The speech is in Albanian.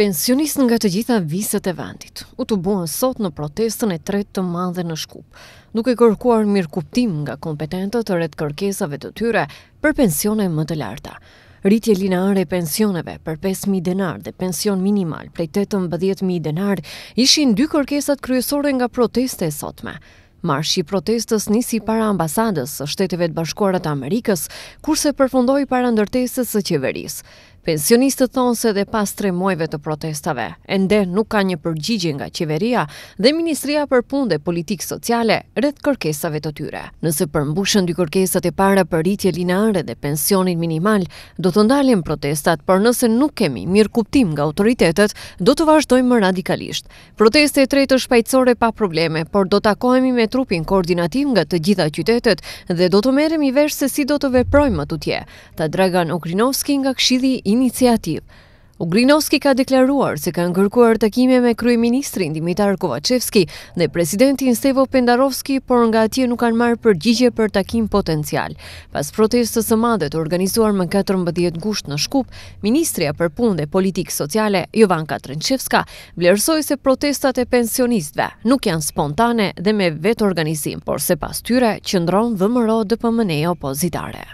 Pensionist nga të gjitha visët e vendit, u të buën sot në protestën e tret të madhe në shkup, duke kërkuar mirë kuptim nga kompetentët të red kërkesave të tyre për pensione më të larta. Rritje linare pensioneve për 5.000 denar dhe pension minimal prej 18.000 denar ishin dy kërkesat kryesore nga proteste e sotme. Marsh i protestës nisi para ambasadës së shteteve të bashkuarat Amerikës, kurse përfundoj para ndërtesës së qeverisë. Pensionistët thonë se dhe pas 3 muajve të protestave, ende nuk ka një përgjigje nga qeveria dhe Ministria për punë dhe politikë sociale rreth kërkesave të tyre. Nëse përmbushën dy kërkesat e para për rritje linare dhe pensionin minimal, do të ndalim protestat, por nëse nuk kemi mirë kuptim nga autoritetet, do të vazhdojmë radikalisht. Proteste e tretë shpajtësore pa probleme, por do takohemi me trupin koordinativ nga të gjitha qytetet dhe do të merem i vesh se si do të veprojmë më të tje. Ta Dragan Okrinovski nga këshidhi iniciativë. Ugrinovski ka deklaruar se kanë kërkuar takime me Kryeministrin Dimitar Kovacevski dhe Presidentin Stevo Pendarovski, por nga atje nuk kanë marë përgjigje për takim potencial. Pas protestës së madhe të organizuar më 14 gusht në Shkup, Ministria për punë dhe politikë sociale, Jovanka Trenqevska, vlerësoj se protestat e pensionistve nuk janë spontane dhe me vetë organizim, por se pas tyre qëndron dhe mëro dhe